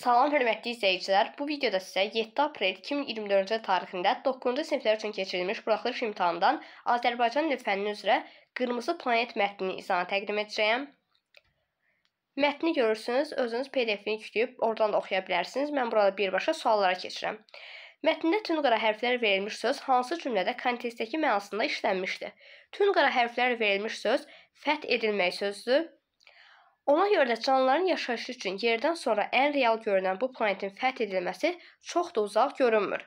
Salam hörmətli izləyicilər, bu videoda sizə 7 aprel 2024-cü tarixində 9-cu siniflər üçün keçirilmiş buraxılış imtahanından Azərbaycan dili fənni üzrə Qırmızı planet mətnini izahını təqdim edəcəyəm. Mətni görürsünüz, özünüz PDF-ini yükləyib oradan da oxuya bilərsiniz. Mən burada birbaşa suallara keçirəm. Mətndə tün qara hərflər verilmiş söz hansı cümlədə kontekstdəki mənasında işlənmişdir? Tün qara hərflər verilmiş söz fəth edilmək sözdür. Ona görə də canlıların yaşayışı üçün yerdən sonra ən real görünən bu planetin fəth edilməsi çox da uzaq görünmür.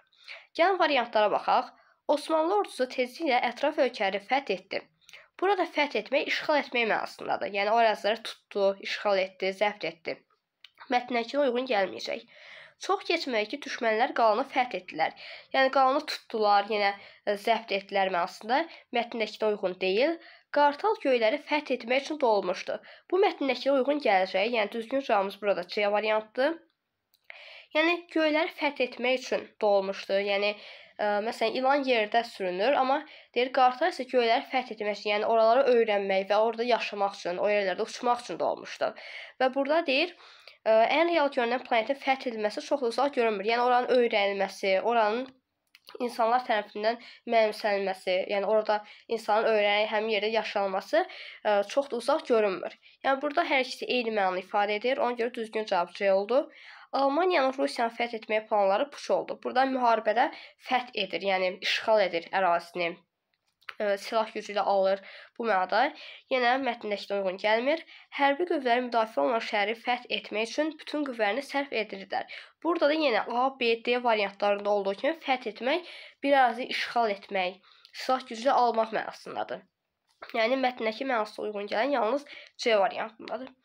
Gəlin variantlara baxaq. Osmanlı ordusu tezliklə ətraf ölkələri fəth etdi. Burada fəth etmək işğal etmək mənasındadır. Yəni o əraziləri tutdu, işğal etdi, zəbt etdi. Mətnəkinə uyğun gəlməyəcək. Çox keçmədi ki, düşmənlər qalanı fəth etdilər. Yəni qalanı tutdular, yenə zəbt etdilər mənasında. Mətndəkinə uyğun deyil. Qartal göyləri fəth etmək üçün doğulmuşdu. Bu mətndəkinə uyğun gələcəyi, yəni düzgün cavabımız burada C variantdır. Yəni göyləri fəth etmək üçün doğulmuşdu. Yəni ə, e, məsələn ilan yerdə sürünür, amma deyir qartal isə göyləri fəth etmək üçün, yəni oraları öyrənmək və orada yaşamaq üçün, o yerlərdə uçmaq üçün doğulmuşdu. Və burada deyir ə, e, ən real görünən planetin fəth edilməsi çox da uzaq görünmür. Yəni oranın öyrənilməsi, oranın insanlar tərəfindən mənimsənilməsi, yəni orada insanın öyrənib həmin yerdə yaşanması ə, e, çox da uzaq görünmür. Yəni burada hər ikisi eyni mənanı ifadə edir. Ona görə düzgün cavab C oldu. Almaniyanın Rusiyanı fəth etməyə planları puç oldu. Burada müharibədə fəth edir, yəni işğal edir ərazini ə, e, silah gücü ilə alır. Bu mənada yenə mətndəki uyğun gəlmir. Hərbi qüvvələr müdafiə olunan şəhəri fəth etmək üçün bütün qüvvələrini sərf edirlər. Burada da yenə A, B, D variantlarında olduğu kimi fəth etmək, bir ərazi işğal etmək, silah gücü ilə almaq mənasındadır. Yəni mətndəki mənasına uyğun gələn yalnız C variantındadır.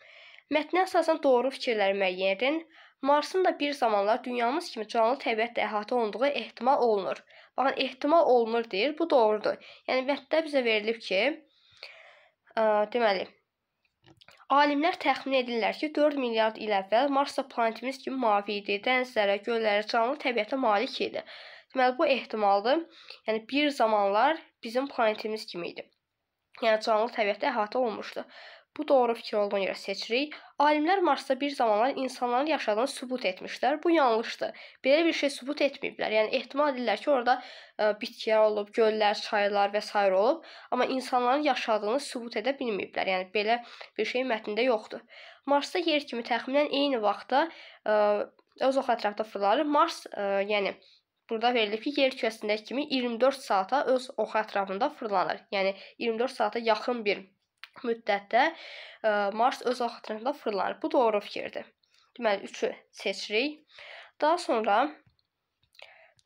Mətnə əsasən doğru fikirləri müəyyən edin. Marsın da bir zamanlar dünyamız kimi canlı təbiətlə əhatə olunduğu ehtimal olunur. Baxın, ehtimal olunur deyir. Bu doğrudur. Yəni mətndə bizə verilib ki, ə, deməli, Alimlər təxmin edirlər ki, 4 milyard il əvvəl Mars da planetimiz kimi mavi idi, dənizlərə, göllərə, canlı təbiətə malik idi. Deməli bu ehtimaldır. Yəni bir zamanlar bizim planetimiz kimi idi. Yəni canlı təbiətdə əhatə olunmuşdu. Bu doğru fikir olduğuna görə seçirik. Alimlər Marsda bir zamanlar insanların yaşadığını sübut etmişlər. Bu yanlışdır. Belə bir şey sübut etməyiblər. Yəni ehtimal edirlər ki, orada ə, e, bitkilər olub, göllər, çaylar və s. olub, amma insanların yaşadığını sübut edə bilməyiblər. Yəni belə bir şey mətndə yoxdur. Marsda yer kimi təxminən eyni vaxtda ə, e, öz oxu ətrafda fırlanır. Mars, ə, e, yəni Burada verilib ki, yer kürəsindəki kimi 24 saata öz oxu ətrafında fırlanır. Yəni 24 saata yaxın bir müddətdə e, Mars öz axtarında fırlanır. Bu doğru fikirdir. Deməli 3-ü seçirik. Daha sonra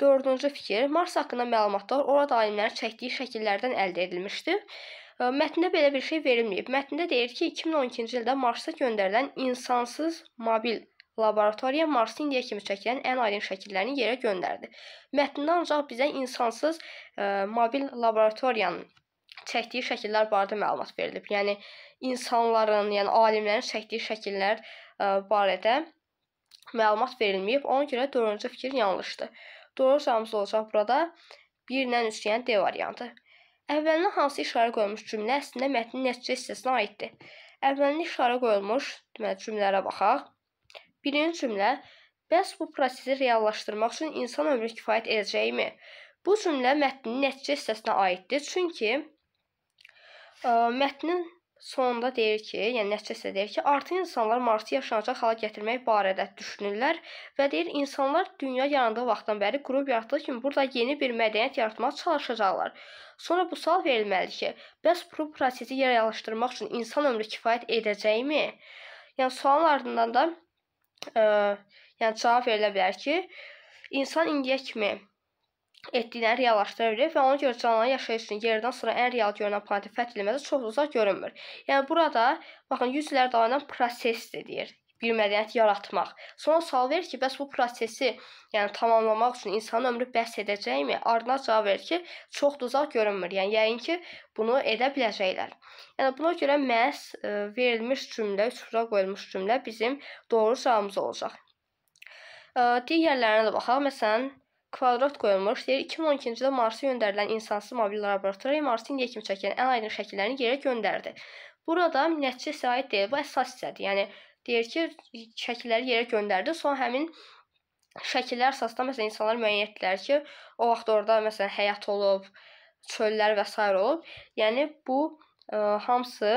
Dördüncü fikir Mars haqqında məlumatlar orada alimlərin çəkdiyi şəkillərdən əldə edilmişdir. E, mətndə belə bir şey verilməyib. Mətndə deyir ki, 2012-ci ildə Marsda göndərilən insansız mobil laboratoriya Marsın indiyə kimi çəkilən ən aydın şəkillərini yerə göndərdi. Mətndə ancaq bizə insansız ə, e, mobil laboratoriyanın çəkdiyi şəkillər barədə məlumat verilib. Yəni insanların, yəni alimlərin çəkdiyi şəkillər e, barədə məlumat verilməyib. Ona görə 4-cü fikir yanlışdır. Doğru cavabımız olacaq burada 1-dən 3, yəni D variantı. Əvvəlinə hansı işarə qoyulmuş cümlə əslində mətnin nəticə hissəsinə aiddir? Əvvəlinə işarə qoyulmuş, deməli cümlələrə baxaq. Birinci cümlə Bəs bu prosesi reallaşdırmaq üçün insan ömrü kifayət edəcəkmi? Bu cümlə mətnin nəticə hissəsinə aiddir, çünki Mətnin sonunda deyir ki, yəni nəticəsində deyir ki, artıq insanlar Marsda yaşanacaq hala gətirmək barədə düşünürlər və deyir insanlar dünya yarandığı vaxtdan bəri qrup yaratdığı kimi burada yeni bir mədəniyyət yaratmağa çalışacaqlar. Sonra bu sual verilməli ki, bəs bu prosesi reallaşdırmaq üçün insan ömrü kifayət edəcəkmi? Yəni sualın ardından da ə, yəni cavab verilə bilər ki, insan indiyə kimi etdiyini reallaşdıra bilir və ona görə canlı yaşayışının yerdən sonra ən real görünən planetin fəth edilməsi çox uzaq görünmür. Yəni burada baxın 100 illər davam edən prosesdir deyir bir mədəniyyət yaratmaq. Sonra sual verir ki, bəs bu prosesi, yəni tamamlamaq üçün insanın ömrü bəs edəcəkmi? Ardına cavab verir ki, çox da uzaq görünmür. Yəni yəqin ki, bunu edə biləcəklər. Yəni buna görə məhz e, verilmiş cümlə, üstünə qoyulmuş cümlə bizim doğru cavabımız olacaq. E, digərlərinə də baxaq. Məsələn, kvadrat qoyulmuş. Deyir 2012-ci ildə Marsa göndərilən insansız mobil laboratoriya Marsın indiyə kimi çəkilən ən aydın şəkillərini yerə göndərdi. Burada nəticə sahib deyil, bu əsas hissədir. Yəni deyir ki, şəkilləri yerə göndərdi, sonra həmin şəkillər əsasında məsələn insanlar müəyyən etdilər ki, o vaxt orada məsələn həyat olub, çöllər və s. olub. Yəni bu ə, hamısı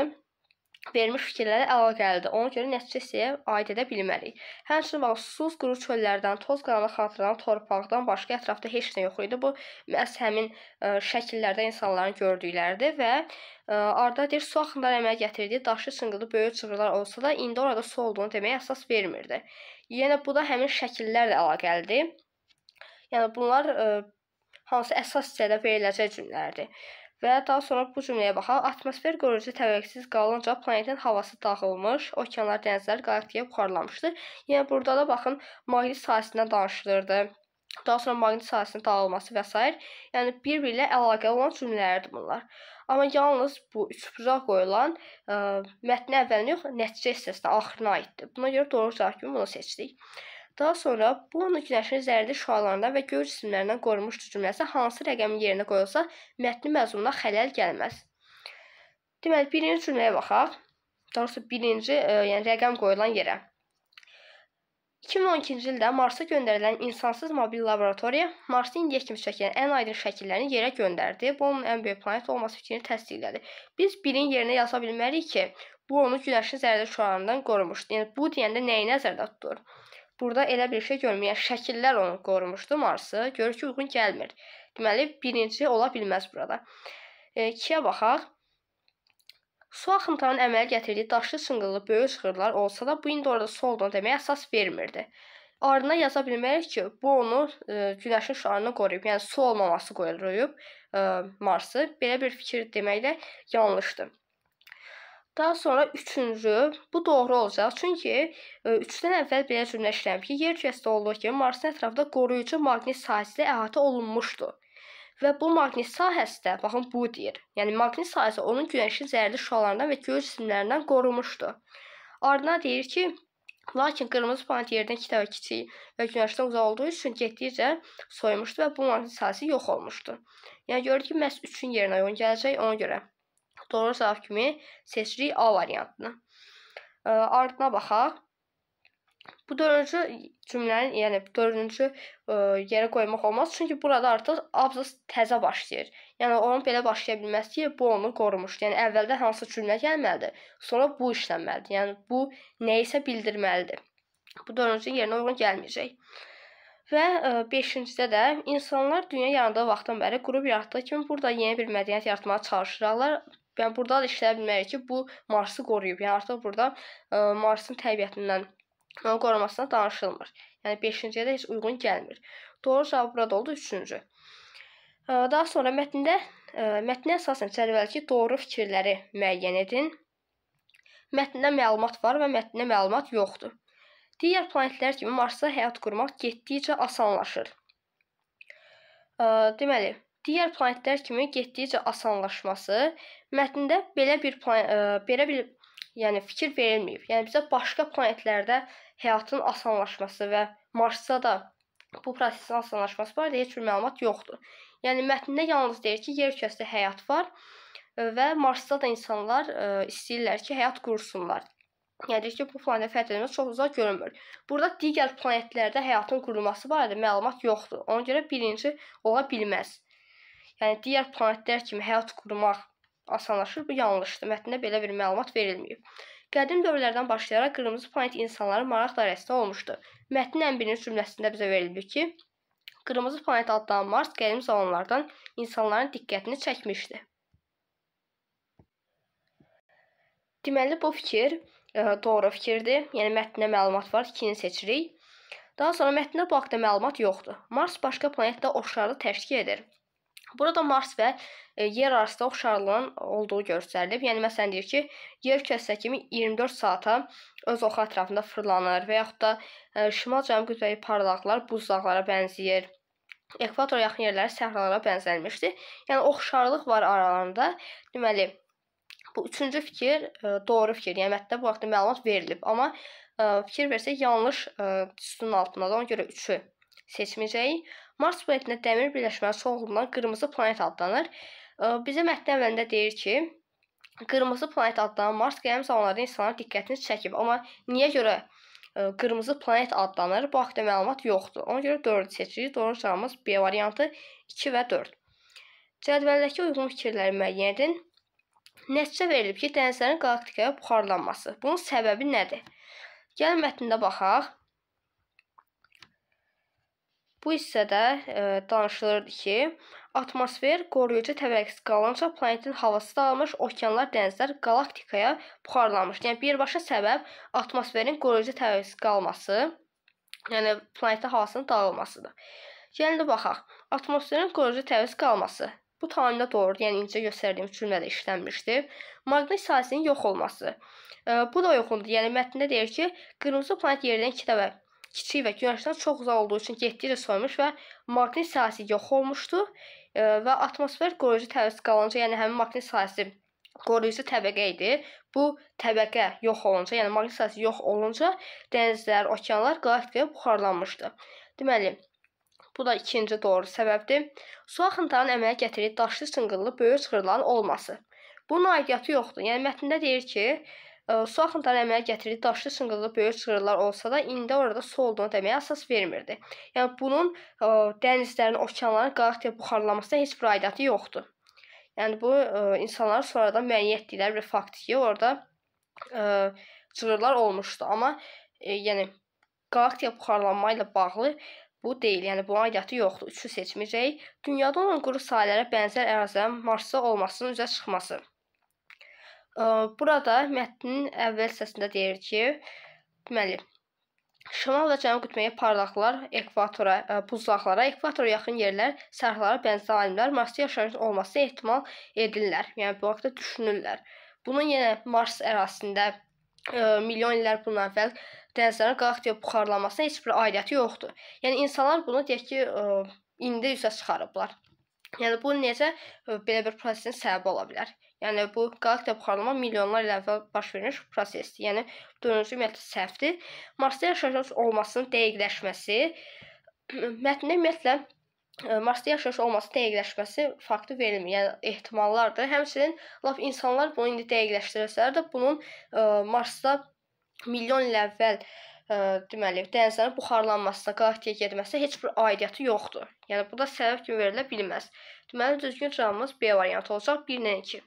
vermiş fikirlərə əlaqəlidir. Ona görə nəticə hissəyə aid edə bilmərik. Həmçinin məhsus quru çöllərdən, toz qalanı xatırlanan torpaqdan başqa ətrafda heç nə yox idi. Bu məhz həmin ə, e, şəkillərdə insanların gördükləridir və ə, e, arda deyir su axınları əmələ gətirdiyi daşı sınqılı böyük cığırlar olsa da indi orada su olduğunu deməyə əsas vermirdi. Yəni bu da həmin şəkillərlə əlaqəlidir. Yəni bunlar ə, e, hansı əsas hissədə veriləcək cümlələrdir. Və daha sonra bu cümləyə baxaq. Atmosfer qoruyucu təbəqəsiz qalınca planetin havası dağılmış, okeanlar, dənizlər qalaktikaya buxarlamışdır. Yəni burada da baxın, maqnit sahəsindən danışılırdı. Daha sonra maqnit sahəsinin dağılması və s. Yəni bir-biri ilə əlaqəli olan cümlələrdir bunlar. Amma yalnız bu üç bucaq qoyulan ə, mətnin əvvəlinə yox, nəticə hissəsinə, axırına aiddir. Buna görə doğru cavab kimi bunu seçdik. Daha sonra Bono günəşin zərli şüalarından və göy cisimlərindən qorumuşdu cümləsi hansı rəqəmin yerinə qoyulsa, mətnin məzmununa xələl gəlməz. Deməli, birinci cümləyə baxaq. Daha doğrusu birinci, e, yəni rəqəm qoyulan yerə. 2012-ci ildə Marsa göndərilən insansız mobil laboratoriya Marsı indiyə kimi çəkilən ən aydın şəkillərini yerə göndərdi. Bu onun ən böyük planet olması fikrini təsdiqlədi. Biz birin yerinə yaza bilmərik ki, bu onu günəşin zərrəli şüalarından qorumuşdu. Yəni bu deyəndə nəyi nəzərdə tutulur? Burada elə bir şey görməyə şəkillər onu qorumuşdu Marsı. Görür ki, uyğun gəlmir. Deməli, birinci ola bilməz burada. 2-yə e, baxaq. Su axıntılarının əmələ gətirdiyi daşlı sınqırlı böyük sığırlar olsa da bu indi orada su olduğunu deməyə əsas vermirdi. Ardına yaza bilməyik ki, bu onu e, günəşin şüarını qoruyub, yəni su olmaması qoruyub e, Marsı. Belə bir fikir demək də yanlışdır. Daha sonra üçüncü, bu doğru olacaq. Çünki e, üçdən əvvəl belə cümləşirəm ki, yer cəsdə olduğu kimi Marsın ətrafında qoruyucu maqnit sahəsi ilə əhatə olunmuşdu. Və bu maqnit sahəsi də, baxın, bu deyir. Yəni, maqnit sahəsi onun günəşin zərərli şüalarından və göz cisimlərindən qorumuşdu. Ardına deyir ki, Lakin qırmızı planet yerdən iki dəfə kiçik və günəşdən uzaq olduğu üçün getdikcə soyumuşdu və bu maqnit sahəsi yox olmuşdu. Yəni görür ki, məhz üçün yerinə uyğun gələcək ona görə. Doğru cavab kimi seçirik A variantını. E, ardına baxaq. Bu dördüncü cümlənin, yəni dördüncü ə, e, yerə qoymaq olmaz, çünki burada artıq abzas təzə başlayır. Yəni onun belə başlaya bilməz ki, bu onu qorumuşdu. Yəni əvvəldə hansı cümlə gəlməlidir, sonra bu işlənməlidir. Yəni bu nə isə bildirməlidir. Bu dördüncü yerinə uyğun gəlməyəcək. Və 5-cidə e, də insanlar dünya yarandığı vaxtdan bəri qrup yaratdığı kimi burada yeni bir mədəniyyət yaratmağa çalışırlar və yəni burada da işləyə bilmərik ki, bu Marsı qoruyub. Yəni artıq burada ə, e, Marsın təbiətindən onu e, qorumasına danışılmır. Yəni 5-ciyə də heç uyğun gəlmir. Doğru cavab burada oldu 3-cü. E, daha sonra mətndə ə, mətnə əsasən cədvəldəki doğru fikirləri müəyyən edin. Mətndə məlumat var və mətndə məlumat yoxdur. Digər planetlər kimi Marsda həyat qurmaq getdikcə asanlaşır. Ə, deməli, digər planetlər kimi getdikcə asanlaşması Mətndə belə bir plan ə, e, belə bir yəni fikir verilməyib. Yəni bizə başqa planetlərdə həyatın asanlaşması və Marsda da bu prosesin asanlaşması barədə heç bir məlumat yoxdur. Yəni mətndə yalnız deyir ki, yer kürəsində həyat var və Marsda da insanlar ə, e, istəyirlər ki, həyat qursunlar. Yəni ki, bu planet fəthedilməz çox uzaq görünmür. Burada digər planetlərdə həyatın qurulması barədə məlumat yoxdur. Ona görə birinci ola bilməz. Yəni digər planetlər kimi həyat qurmaq asanlaşır. Bu yanlışdır. Mətndə belə bir məlumat verilməyib. Qədim dövrlərdən başlayaraq qırmızı planet insanların maraq dairəsində olmuşdu. Mətnin ən birinci cümləsində bizə verilib ki, qırmızı planet adlanan Mars qədim zamanlardan insanların diqqətini çəkmişdi. Deməli bu fikir ə, e, doğru fikirdir. Yəni mətndə məlumat var, ikini seçirik. Daha sonra mətndə bu haqda məlumat yoxdur. Mars başqa planetdə oşları təşkil edir. Burada Mars və e, yer arasında oxşarlığın olduğu göstərilib. Yəni məsələn deyir ki, yer kəsə kimi 24 saata öz oxu ətrafında fırlanır və yaxud da e, şimal-cənub qütbəyi parlaqlar buzlaqlara bənzəyir. Ekvator yaxın yerləri səhralara bənzənmişdir. Yəni oxşarlıq var aralarında. Deməli, bu üçüncü fikir e, doğru fikir. Yəni mətndə bu vaxtda məlumat verilib, amma fikir versək yanlış sütunun altındadır. Ona görə 3-ü seçməyəcəyik. Mars planetinə dəmir birləşməsi soğuğundan qırmızı planet adlanır. Bizə mətn əvvəlində deyir ki, qırmızı planet adlanan Mars qəm zamanlarda insanların diqqətini çəkib, amma niyə görə qırmızı planet adlanır. Bu haqqda məlumat yoxdur. Ona görə 4 seçirik. Doğru cavabımız B variantı 2 və 4. Cədvəldəki uyğun fikirləri müəyyən edin. Nəticə verilib ki, dənizlərin qalaktikaya buxarlanması. Bunun səbəbi nədir? Gəlin mətnində baxaq. Bu hissədə e, danışılırdı ki, atmosfer qoruyucu təbəqəsi qalınca planetin havası dağılmış, okeanlar, dənizlər qalaktikaya buxarlanmış. Yəni birbaşa səbəb atmosferin qoruyucu təbəqəsi qalması, yəni planetə havasının dağılmasıdır. Gəlin də baxaq. Atmosferin qoruyucu təbəqəsi qalması. Bu tamamilə doğrudur. Yəni incə göstərdiyim cümlədə işlənmişdi. Maqnit sahəsinin yox olması. E, bu da uyğundur. Yəni mətndə deyir ki, qırmızı planet yerdən 2 dəfə kiçik və günəşdən çox uzaq olduğu üçün getdikcə soyumuş və maqnit sahəsi yox olmuşdu e, və atmosfer qoruyucu təviz qalınca, yəni həmin maqnit sahəsi qoruyucu təbəqə idi. Bu təbəqə yox olunca, yəni maqnit sahəsi yox olunca dənizlər, okeanlar galaktikaya buxarlanmışdı. Deməli, bu da ikinci doğru səbəbdir. Su axıntılarının əmələ gətirdiyi daşlı çınqıllı böyük çığırların olması. Bunun aidiyyatı yoxdur. Yəni mətndə deyir ki, Su axıntıları əmələ gətirdiyi daşlı sınqığı böyük sığırlar olsa da, indi orada su olduğunu deməyə əsas vermirdi. Yəni bunun ə, dənizlərin, okeanların qalaqtiya buxarlanmasına heç bir aidiyyatı yoxdur. Yəni bu ə, insanlar sonradan müəyyən etdikləri bir faktdır ki, orada ə, sığırlar olmuşdu, amma ə, e, yəni qalaqtiya buxarlanma ilə bağlı Bu deyil, yəni bu aidiyyatı yoxdur. Üçü seçməyəcək. Dünyada olan quru sahələrə bənzər ərazilərin Marsda olmasının üzə çıxması. Burada mətnin əvvəl hissəsində deyir ki, deməli Şimal və cənub qütbəyə parlaqlar, ekvatora, e, buzlaqlara, ekvatora yaxın yerlər, sərhlara bənzər alimlər Marsda yaşayış olması ehtimal edirlər. Yəni bu vaxtda düşünürlər. Bunun yenə Mars ərazisində ə, e, milyon illər bundan əvvəl dənizlərin qalxdıya buxarlanmasına heç bir aidiyyəti yoxdur. Yəni insanlar bunu deyək ki, ə, e, indi üzə çıxarıblar. Yəni bu necə e, belə bir prosesin səbəbi ola bilər? Yəni bu qalaktiya buxarlanma milyonlar il əvvəl baş vermiş prosesdir. Yəni dördüncü ümumiyyətlə səhvdir. Marsda yaşayış olmasının dəqiqləşməsi mətndə ümumiyyətlə e, Marsda yaşayış olması dəqiqləşməsi faktı verilmir. Yəni ehtimallardır. Həmçinin lap insanlar bunu indi dəqiqləşdirəsələr də bunun ə, e, Marsda milyon il əvvəl ə, deməli, dənizlərin buxarlanmasına, qalaktikaya getməsinə heç bir aidiyyatı yoxdur. Yəni bu da səbəb kimi verilə bilməz. Deməli, düzgün cavabımız B variantı olacaq 1 ilə 2.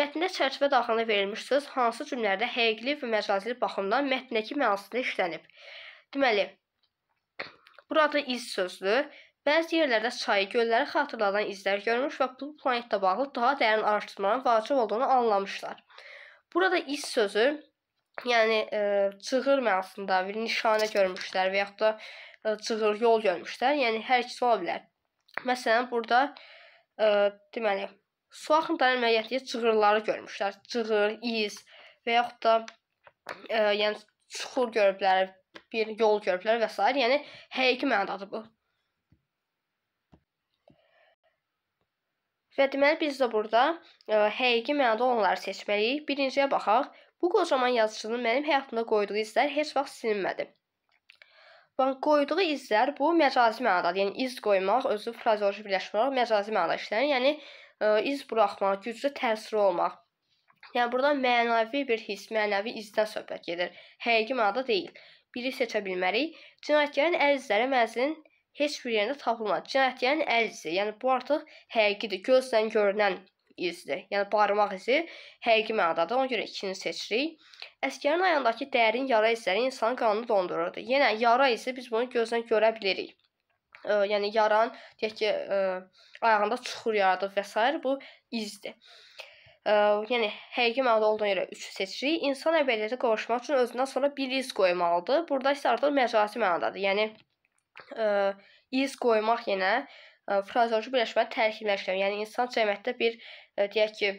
Mətndə çərçivə daxilində verilmiş söz hansı cümlələrdə həqiqli və məcazi baxımdan mətndəki mənasında işlənib? Deməli, burada iz sözlü Bəzi yerlərdə çayı, gölləri xatırladan izlər görmüş və bu planetlə bağlı daha dərin araşdırmaların vacib olduğunu anlamışlar. Burada iz sözü yəni ə, e, çığır mənasında bir nişanə görmüşlər və yaxud da ə, e, çığır yol görmüşlər. Yəni hər ikisi ola bilər. Məsələn, burada ə, e, deməli su axıntıları əməliyyatı çığırları görmüşlər. Çığır, iz və yaxud da ə, yəni çuxur görüblər, bir yol görüblər və s. Yəni həqiqi mənadadır bu. Və deməli biz də burada ə, həqiqi mənada olanları seçməliyik. Birinciyə baxaq. Bu qocaman yazıçının mənim həyatımda qoyduğu izlər heç vaxt silinmədi. Van qoyduğu izlər bu məcazi mənadadır. Yəni iz qoymaq özü frazeoloji birləşmə olaraq məcazi mənada işlənir. Yəni ə, e, iz buraxmaq, güclü təsir olmaq. Yəni burada mənəvi bir his, mənəvi izdən söhbət gedir. Həqiqi mənada deyil. Biri seçə bilmərik. Cinayətkarın əl izləri məhzinin heç bir yerində tapılmadı. Cinayətkarın əl izi, yəni bu artıq həqiqidir, gözlə görünən izidir. Yəni barmaq izi həqiqi mənadadır. Ona görə ikini seçirik. Əskərin ayağındakı dərin yara izləri insanın qanını dondururdu. Yenə yara izi biz bunu gözlə görə bilirik. Ə, yəni yaran, deyək ki, ə, ayağında çuxur yaradır və s. bu izdir. Ə, yəni həqiqi mənada olduğuna görə 3 seçirik. İnsan əbədiyyətə qovuşmaq üçün özündən sonra bir iz qoymalıdır. Burada isə artıq məcazi mənadadır. Yəni ə, iz qoymaq yenə frazeoloji birləşmələr tərkibləşdirəm. Yəni insan cəmiyyətdə bir deyək ki,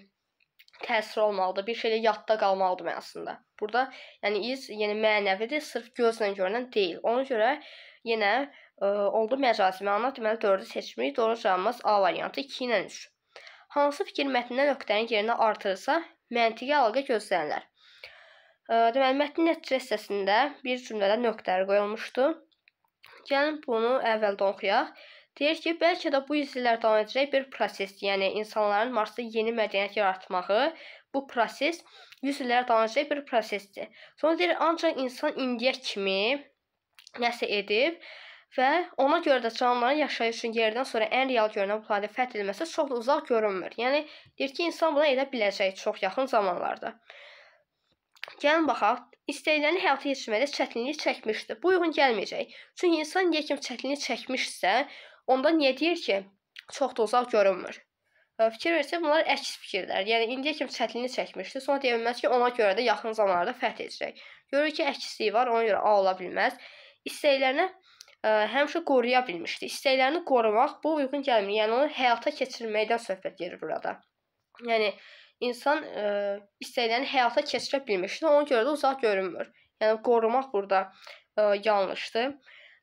təsir olmalıdır, bir şeylə yadda qalmalıdır mənasında. Burada yəni iz yəni mənəvidir, sırf gözlə görünən deyil. Ona görə yenə ə, oldu məcazi məna deməli 4-ü seçmirik. Doğru cavabımız A variantı 2 ilə 3. Hansı fikir mətnindən nöqtənin yerinə artırılsa, məntiqi əlaqə gözlənilər. Deməli mətnin nəticə hissəsində bir cümlədə nöqtələr qoyulmuşdu. Gəlin bunu əvvəldə oxuyaq. Deyir ki, bəlkə də bu yüzillər davam edəcək bir proses, yəni insanların Marsda yeni mədəniyyət yaratmağı, bu proses yüzillər davam edəcək bir prosesdir. Sonra deyir, ancaq insan indiyə kimi nəsə edib və ona görə də canlıların yaşayış üçün yerdən sonra ən real görünən planeti fəth edilməsi çox da uzaq görünmür. Yəni deyir ki, insan bunu edə biləcək çox yaxın zamanlarda. Gəlin baxaq, İstəyiləni həyata keçirməkdə çətinlik çəkmişdi. Bu uyğun gəlməyəcək. Çünki insan indiyə kimi çətinlik çəkmişsə, Onda niyə deyir ki, çox da uzaq görünmür? E, fikir versə, bunlar əks fikirlər. Yəni indiyə kimi çətinlik çəkmişdi. Sonra deyə bilməz ki, ona görə də yaxın zamanlarda fəth edəcək. Görür ki, əksliyi var, ona görə A ola bilməz. İstəklərinə ə, e, həmişə qoruya bilmişdi. İstəklərini qorumaq bu uyğun gəlmir. Yəni onu həyata keçirməkdən söhbət gedir burada. Yəni insan ə, e, istəklərini həyata keçirə bilmişdi. Ona görə də uzaq görünmür. Yəni qorumaq burada ə, yanlışdır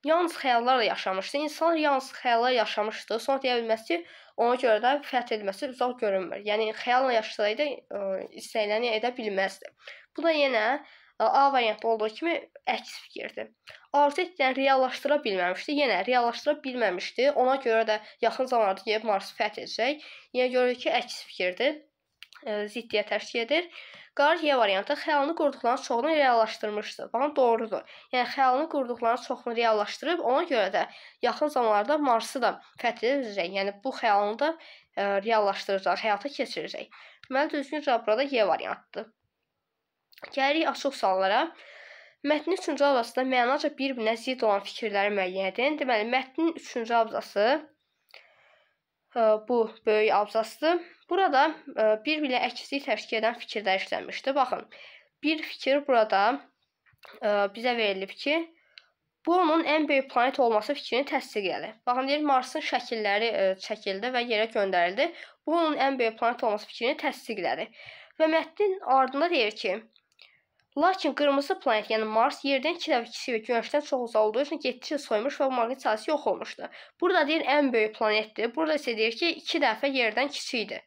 yalnız xəyallarla yaşamışdı. İnsan yalnız xəyallarla yaşamışdı. Sonra deyə bilməz ki, ona görə də fəth etməsi uzaq görünmür. Yəni xəyalla yaşasaydı e, istəyiləni edə bilməzdi. Bu da yenə e, A variantı olduğu kimi əks fikirdir. Arzu edilən yəni, reallaşdıra bilməmişdi. Yenə reallaşdıra bilməmişdi. Ona görə də yaxın zamanlarda gəlib Marsı fəth edəcək. Yenə yəni, görürük ki, əks fikirdir. E, ziddiyyət təşkil edir. Qarye variantı xəyalını qurduqlarının çoxunu reallaşdırmışdı. Bana doğrudur. Yəni xəyalını qurduqlarının çoxunu reallaşdırıb, ona görə də yaxın zamanlarda Marsı da fəth edəcək. Yəni bu xəyalını da ə, e, reallaşdıracaq, həyata keçirəcək. Deməli düzgün cavab burada Y variantıdır. Gəlirik açıq suallara. Mətnin 3-cü abzasında mənaca bir-birinə zidd olan fikirləri müəyyən edin. Deməli mətnin 3-cü abzası ə, e, bu böyük abzasdır. Burada e, bir-birlə əkslik təşkil edən fikirlər işlənmişdi. Baxın, bir fikir burada e, bizə verilib ki, bu onun ən böyük planet olması fikrini təsdiq edir. Baxın, deyir Marsın şəkilləri e, çəkildi və yerə göndərildi. Bu onun ən böyük planet olması fikrini təsdiqlədi. Və mətnin ardında deyir ki, Lakin qırmızı planet, yəni Mars yerdən 2 dəfə kiçik və Günəşdən çox uzaq olduğu üçün 7 il soymuş və maqnit sahəsi yox olmuşdu. Burada deyir ən böyük planetdir. Burada isə deyir ki, 2 dəfə yerdən kiçikdir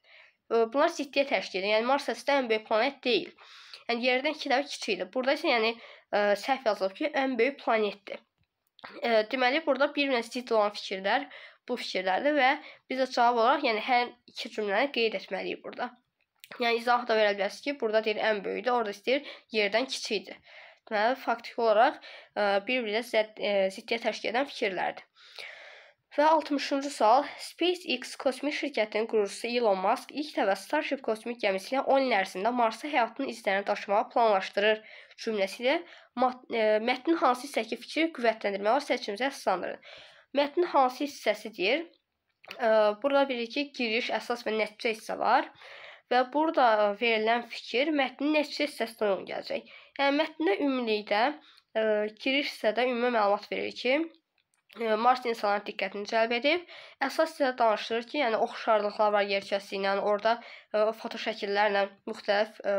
bunlar ciddiyə təşkil edir. Yəni Mars əslində ən böyük planet deyil. Yəni yerdən 2 dəfə kiçikdir. Burada isə yəni səhv yazılıb ki, ən böyük planetdir. E, deməli burada bir-birinə zidd olan fikirlər bu fikirlərdir və biz də cavab olaraq, yəni hər iki cümləni qeyd etməliyik burada. Yəni izah da verə bilərsiniz ki, burada deyir ən böyükdür, orada istəyir yerdən kiçikdir. Deməli faktiki olaraq e, bir-birinə ziddiyə təşkil edən fikirlərdir. Və 60-cı sual: SpaceX kosmik şirkətinin qurucusu Elon Musk ilk dəfə Starship kosmik gəmisi ilə 10 il ərzində Marsa həyatının izlərini daşımağı planlaşdırır cümləsi ilə e, mətnin hansı hissəki fikri qüvvətləndirməyə seçimizə əsaslandırın. Mətnin hansı hissəsi deyir? E, burada bir iki giriş, əsas və nəticə hissə var və burada verilən fikir mətnin nəticə hissəsinə uyğun gələcək. Yəni mətndə ümumilikdə e, giriş hissədə ümumi məlumat verir ki, Mars insanların diqqətini cəlb edib. Əsas sizə danışır ki, yəni oxşarlıqlar var yer kəsiyi ilə, yəni orada ə, foto şəkillərlə müxtəlif ə,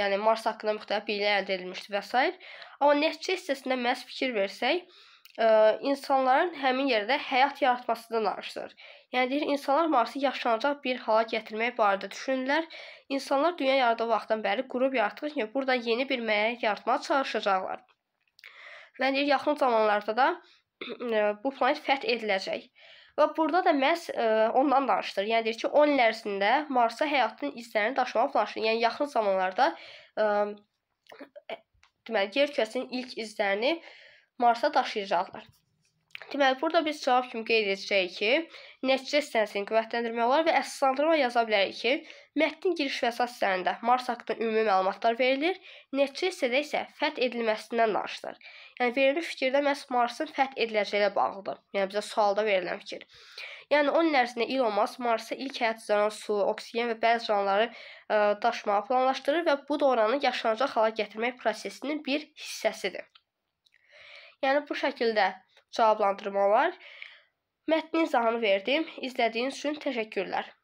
yəni Mars haqqında müxtəlif bilgilər əldə edilmişdi və s. Amma nəticə hissəsində məhz fikir versək, ə, insanların həmin yerdə həyat yaratmasından danışır. Yəni deyir, insanlar Marsı yaşanacaq bir hala gətirmək barədə düşünürlər. İnsanlar dünya yaradığı vaxtdan bəri qrup yaratdığı kimi burada yeni bir mənə yaratmağa çalışacaqlar. Və deyir, yaxın zamanlarda da bu planet fəth ediləcək. Və burada da məhz ə, ondan danışılır. Yəni deyir ki, 10 il ərzində Marsa həyatın izlərini daşımağa planlaşır. Yəni yaxın zamanlarda ə, deməli yer kürəsinin ilk izlərini Marsa daşıyacaqlar. Deməli, burada biz cavab kimi qeyd edəcəyik ki, nəticə hissəsini qüvvətləndirmək olar və əsaslandırma yaza bilərik ki, mətnin giriş və əsas hissəsində Mars haqqında ümumi məlumatlar verilir, nəticə hissədə isə fəth edilməsindən danışılır. Yəni verilmiş fikirdə məhz Marsın fəth ediləcəyi ilə bağlıdır. Yəni bizə sualda verilən fikir. Yəni 10 il ərzində Elon Musk Marsa ilk həyat uzanan su, oksigen və bəzi canlıları ə, e, daşımağı planlaşdırır və bu da oranı yaşanacaq hala gətirmək prosesinin bir hissəsidir. Yəni bu şəkildə cavablandırma olar. Mətnin izahını verdim. İzlədiyiniz üçün təşəkkürlər.